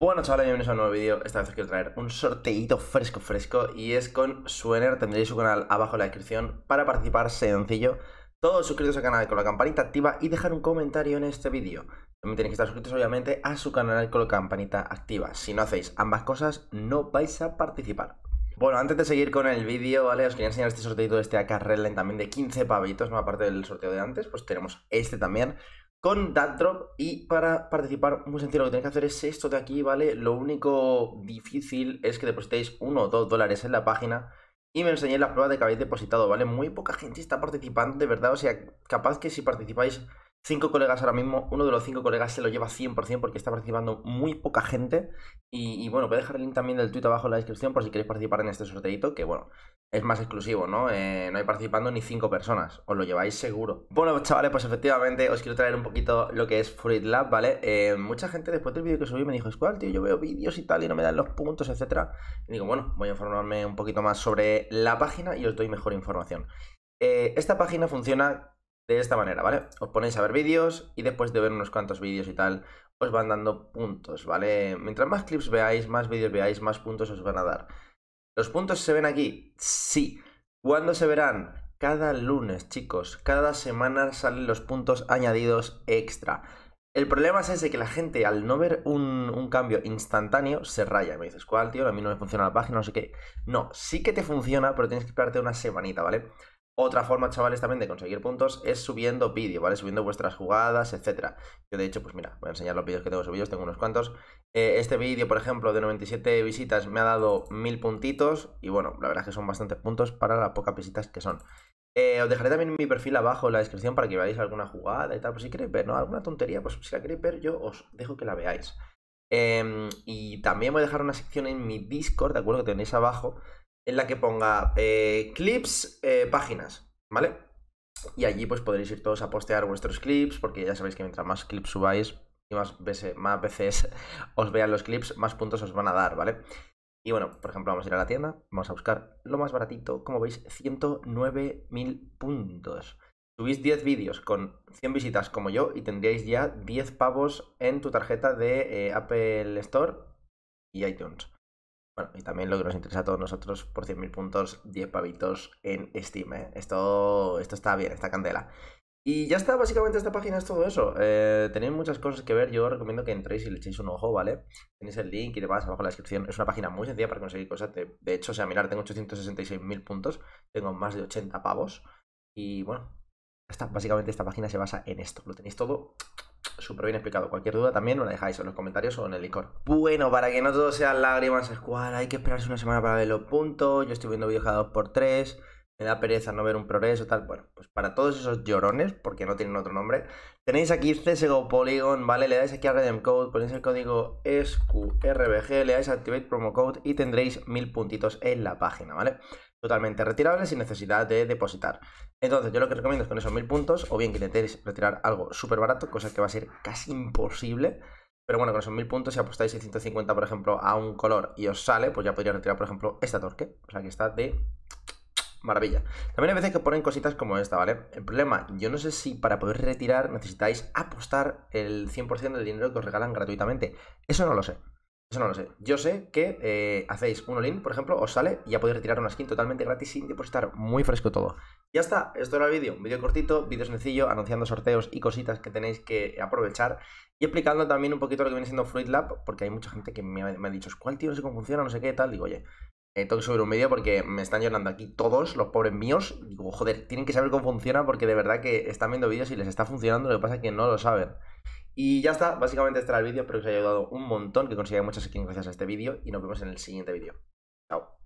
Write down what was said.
Bueno chavales, bienvenidos a un nuevo vídeo, esta vez os quiero traer un sorteito fresco fresco y es con Suener, tendréis su canal abajo en la descripción para participar sencillo todos suscritos al canal con la campanita activa y dejar un comentario en este vídeo. También tenéis que estar suscritos obviamente a su canal con la campanita activa. Si no hacéis ambas cosas, no vais a participar. Bueno, antes de seguir con el vídeo, ¿vale? Os quería enseñar este sorteito de este Redline también de 15 pavitos, ¿no? Aparte del sorteo de antes, pues tenemos este también con Drop y para participar, muy sencillo, lo que tenéis que hacer es esto de aquí, ¿vale? Lo único difícil es que depositéis 1 o 2 dólares en la página y me enseñéis las pruebas de que habéis depositado, ¿vale? Muy poca gente está participando, de verdad, o sea, capaz que si participáis cinco colegas ahora mismo, uno de los cinco colegas se lo lleva 100% porque está participando muy poca gente. Y, bueno, voy a dejar el link también del tweet abajo en la descripción por si queréis participar en este sorteito, que bueno, es más exclusivo, ¿no? Eh, no hay participando ni cinco personas, os lo lleváis seguro. Bueno, chavales, pues efectivamente os quiero traer un poquito lo que es Fruit Lab, ¿vale? Eh, mucha gente después del vídeo que subí me dijo, Es cual tío? Yo veo vídeos y tal y no me dan los puntos, etcétera. Y digo, bueno, voy a informarme un poquito más sobre la página y os doy mejor información. Eh, esta página funciona de esta manera, ¿vale? Os ponéis a ver vídeos y después de ver unos cuantos vídeos y tal, os van dando puntos, ¿vale? Mientras más clips veáis, más vídeos veáis, más puntos os van a dar. ¿Los puntos se ven aquí? Sí. ¿Cuándo se verán? Cada lunes, chicos. Cada semana salen los puntos añadidos extra. El problema es ese que la gente al no ver un, cambio instantáneo se raya. Me dices, ¿cuál, tío? A mí no me funciona la página, no sé qué. No, sí que te funciona, pero tienes que esperarte una semanita, ¿vale? Otra forma, chavales, también de conseguir puntos es subiendo vídeo, ¿vale? Subiendo vuestras jugadas, etcétera. Yo, de hecho, pues mira, voy a enseñar los vídeos que tengo subidos, tengo unos cuantos. Eh, este vídeo, por ejemplo, de 97 visitas me ha dado 1000 puntitos y bueno, la verdad es que son bastantes puntos para las pocas visitas que son. Eh, os dejaré también mi perfil abajo en la descripción para que veáis alguna jugada y tal. Pues si queréis ver, ¿no? Alguna tontería, pues si la queréis ver, yo os dejo que la veáis. Em, y también voy a dejar una sección en mi Discord, de acuerdo, que tenéis abajo, en la que ponga eh, clips, eh, páginas, ¿vale? Y allí pues podréis ir todos a postear vuestros clips, porque ya sabéis que mientras más clips subáis y más veces, más veces os vean los clips, más puntos os van a dar, ¿vale? Y bueno, por ejemplo, vamos a ir a la tienda, vamos a buscar lo más baratito, como veis, 109.000 puntos. Subís 10 vídeos con 100 visitas como yo y tendríais ya 10 pavos en tu tarjeta de eh, Apple Store y iTunes. Bueno, y también lo que nos interesa a todos nosotros, por 100.000 puntos, 10 pavitos en Steam. ¿eh? Esto, esto está bien, esta candela. Y ya está, básicamente esta página es todo eso. Eh, tenéis muchas cosas que ver, yo os recomiendo que entréis y le echéis un ojo, ¿vale? Tenéis el link y demás abajo en la descripción. Es una página muy sencilla para conseguir cosas. De, de hecho, o sea, mirar, tengo 866.000 puntos, tengo más de 80 pavos. Y bueno, básicamente esta página se basa en esto. Lo tenéis todo súper bien explicado. Cualquier duda también me la dejáis en los comentarios o en el licor. Bueno, para que no todo sean lágrimas, cual, hay que esperarse una semana para ver los puntos. Yo estoy viendo vídeos cada 2x3 me da pereza no ver un progreso, tal. Bueno, pues para todos esos llorones, porque no tienen otro nombre, tenéis aquí CSGO Polygon, ¿vale? Le dais aquí a Redem Code, ponéis el código e SQRBG, le dais a Activate Promo Code y tendréis mil puntitos en la página, ¿vale? Totalmente retirable sin necesidad de depositar. Entonces, yo lo que recomiendo es con esos mil puntos, o bien que intentéis retirar algo súper barato, cosa que va a ser casi imposible. Pero bueno, con esos mil puntos, si apostáis 650, por ejemplo, a un color y os sale, pues ya podría retirar, por ejemplo, esta torque. O sea, que está de maravilla. También hay veces que ponen cositas como esta, ¿vale? El problema, yo no sé si para poder retirar necesitáis apostar el 100% del dinero que os regalan gratuitamente. Eso no lo sé. Eso no lo sé. Yo sé que eh, hacéis un Olin, por ejemplo, os sale y ya podéis retirar una skin totalmente gratis sin depositar. Muy fresco todo. Ya está, esto era el vídeo. Un vídeo cortito, vídeo sencillo, anunciando sorteos y cositas que tenéis que aprovechar. Y explicando también un poquito lo que viene siendo Fruit Lab, porque hay mucha gente que me ha, dicho, es dicho, ¿cuál tío no sé cómo funciona? No sé qué tal. Digo, oye, eh, tengo que subir un vídeo porque me están llorando aquí todos, los pobres míos. Digo, joder, tienen que saber cómo funciona porque de verdad que están viendo vídeos y les está funcionando, lo que pasa es que no lo saben. Y ya está, básicamente este era el vídeo, espero que os haya ayudado un montón, que consigáis muchas skins gracias a este vídeo y nos vemos en el siguiente vídeo. Chao.